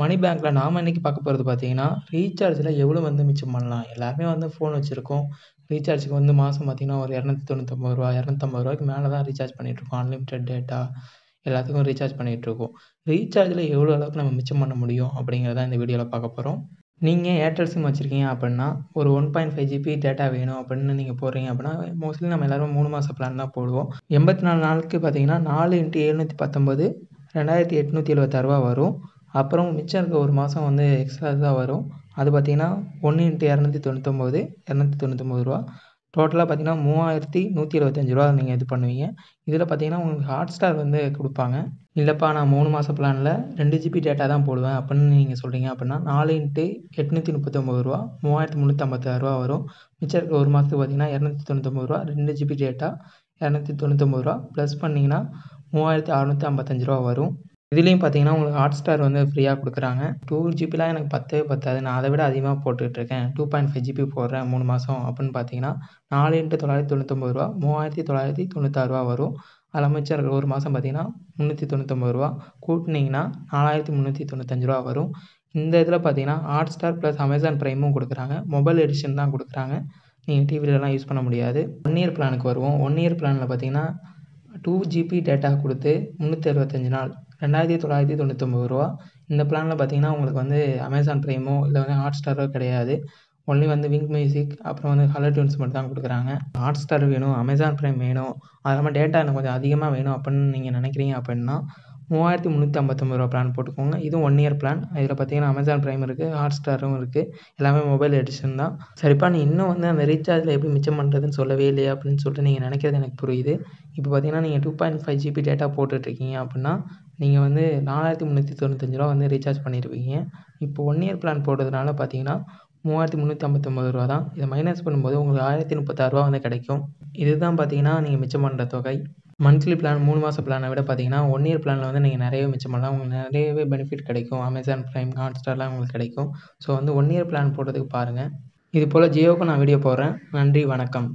மணி பேங்க்ல நாம் இன்னைக்கு பார்க்க போகிறது பார்த்தீங்கன்னா ரீசார்ஜில் எவ்வளோ வந்து மிச்சம் பண்ணலாம் எல்லாருமே வந்து ஃபோன் வச்சிருக்கோம் ரீசார்ஜுக்கு வந்து மாதம் பார்த்தீங்கன்னா ஒரு இரநூத்தி தொண்ணூற்றம்பது ரூபா இரநூத்தம்பது ரூபாய்க்கு மேலே தான் ரீசார்ஜ் பண்ணிகிட்ருக்கோம் அன்லிமிடெட் டேட்டா எல்லாத்துக்கும் ரீசார்ஜ் பண்ணிகிட்ருக்கோம் ரீசார்ஜில் எவ்வளோ அளவுக்கு நம்ம மிச்சம் பண்ண முடியும் அப்படிங்கிறத இந்த வீடியோவில் பார்க்க போகிறோம் நீங்கள் ஏர்டெல் சிம் வச்சுருக்கீங்க அப்படின்னா ஒரு one point five GB data வேணும் அப்படின்னு நீங்கள் போடுறீங்க அப்படின்னா மோஸ்ட்லி நம்ம எல்லோரும் மூணு மாதம் பிளான் தான் போடுவோம் எண்பத்தி நாலு நாளுக்கு பார்த்தீங்கன்னா நாலு இன்ட்டு எழுநூற்றி பத்தொம்பது ரெண்டாயிரத்தி எட்நூற்றி ரூபா வரும் அப்புறம் மிச்சம் இருக்க ஒரு மாதம் வந்து எக்ஸ்ட்ரா தான் வரும் அது பார்த்திங்கன்னா ஒன்று இன்ட்டு இரநூத்தி தொண்ணூத்தொம்பது இரநூத்தி தொண்ணூத்தொம்பது ரூபா டோட்டலாக பார்த்திங்கன்னா மூவாயிரத்தி நூற்றி இருபத்தஞ்சி ரூபா நீங்கள் இது பண்ணுவீங்க இதில் பார்த்திங்கன்னா உங்களுக்கு ஹாட்ஸ்டார் வந்து கொடுப்பாங்க இல்லைப்பா நான் மூணு மாத ப்ளானில் ரெண்டு ஜிபி டேட்டா தான் போடுவேன் அப்படின்னு நீங்கள் சொல்கிறீங்க அப்படின்னா நாலு இன்ட்டு எட்நூற்றி முப்பத்தொம்பது ரூபா மூவாயிரத்தி முந்நூற்றம்பத்தாறு ரூபா வரும் மிச்சம் இருக்க ஒரு மாதத்துக்கு பார்த்திங்கன்னா இரநூத்தி தொண்ணூத்தொம்பது ரூபா ரெண்டு ஜிபி டேட்டா இரநூத்தி தொண்ணூத்தொம்பது ரூபா ப்ளஸ் பண்ணிங்கன்னா மூவாயிரத்தி அறநூற்றி ஐம்பத்தஞ்சு ரூபா வரும் இதுலேயும் பார்த்தீங்கன்னா உங்களுக்கு ஹாட் ஸ்டார் வந்து ஃப்ரீயாக கொடுக்குறாங்க டூ ஜிபிலாம் எனக்கு பத்தவே பத்தாது நான் அதை விட அதிகமாக இருக்கேன் டூ பாயிண்ட் ஃபைவ் ஜிபி போடுறேன் மூணு மாதம் அப்படின்னு பார்த்தீங்கன்னா நாலு இன்ட்டு தொள்ளாயிரத்தி தொண்ணூத்தொம்பது ரூபா மூவாயிரத்தி தொள்ளாயிரத்தி தொண்ணூத்தாறு ரூபா வரும் அது அமைச்சர் ஒரு மாதம் பார்த்தீங்கன்னா முந்நூற்றி தொண்ணூத்தொம்பது ரூபா கூட்டினீங்கன்னா நாலாயிரத்தி முந்நூற்றி தொண்ணூத்தஞ்சு ரூபா வரும் இந்த இதில் பார்த்தீங்கன்னா ஹாட் ஸ்டார் ப்ளஸ் அமேசான் ப்ரைமும் கொடுக்குறாங்க மொபைல் எடிஷன் தான் கொடுக்குறாங்க நீங்கள் டிவிலலாம் யூஸ் பண்ண முடியாது ஒன் இயர் பிளானுக்கு வருவோம் ஒன் இயர் பிளானில் பார்த்தீங்கன்னா டூ ஜிபி டேட்டா கொடுத்து முந்நூற்றி அறுபத்தஞ்சு நாள் ரெண்டாயிரத்தி தொள்ளாயிரத்தி தொண்ணூத்தொம்பது ரூபா இந்த பிளானில் பார்த்தீங்கன்னா உங்களுக்கு வந்து அமேசான் ப்ரைமோ இல்லை வந்து ஹாட் ஸ்டாரோ கிடையாது ஒன்லி வந்து விங்க் மியூசிக் அப்புறம் வந்து ஹலர் டியூன்ஸ் மட்டும் தான் கொடுக்குறாங்க ஹாட் ஸ்டார் வேணும் அமேசான் ப்ரைம் வேணும் அது இல்லாமல் டேட்டா எனக்கு கொஞ்சம் அதிகமாக வேணும் அப்படின்னு நீங்கள் நினைக்கிறீங்க அப்படின்னா மூவாயிரத்தி முந்நூற்றி ஐம்பத்தொம்பது ரூபா ப்ளான் போட்டுக்கோங்க இதுவும் ஒன் இயர் பிளான் இதில் பார்த்தீங்கன்னா அமேசான் ப்ரைம் இருக்குது ஹாட் ஸ்டாரும் இருக்குது எல்லாமே மொபைல் எடிஷன் தான் சரிப்பா நீ இன்னும் வந்து அந்த ரீசார்ஜில் எப்படி மிச்சம் பண்ணுறதுன்னு சொல்லவே இல்லையா அப்படின்னு சொல்லிட்டு நீங்கள் நினைக்கிறது எனக்கு புரியுது இப்போ பார்த்தீங்கன்னா நீங்கள் two point five GB data போட்டுட்ருக்கீங்க அப்படின்னா நீங்கள் வந்து நாலாயிரத்தி முந்நூற்றி தொண்ணூத்தஞ்சு ரூபா வந்து ரீசார்ஜ் பண்ணியிருப்பீங்க இப்போ ஒன் இயர் ப்ளான் போடுறதுனால பார்த்தீங்கன்னா மூவாயிரத்தி முந்நூற்றி ஐம்பத்தொம்பது ரூபா தான் இதை மைனஸ் பண்ணும்போது உங்களுக்கு ஆயிரத்தி முப்பத்தாறுரூவா வந்து கிடைக்கும் இதுதான் பார்த்தீங்கன்னா நீங்கள் மிச்சம் பண்ணுற தொகை மந்த்லி பிளான் மூணு மாத பிளானை விட பார்த்தீங்கன்னா ஒன் இயர் பிளானில் வந்து நீங்கள் நிறையவே மிச்சம் பண்ணலாம் உங்களுக்கு நிறையவே பெனிஃபிட் கிடைக்கும் அமேசான் ப்ரைம் ஹாட்ஸ்டார்லாம் உங்களுக்கு கிடைக்கும் ஸோ வந்து ஒன் இயர் பிளான் போடுறதுக்கு பாருங்கள் இது போல் ஜியோவுக்கும் நான் வீடியோ போடுறேன் நன்றி வணக்கம்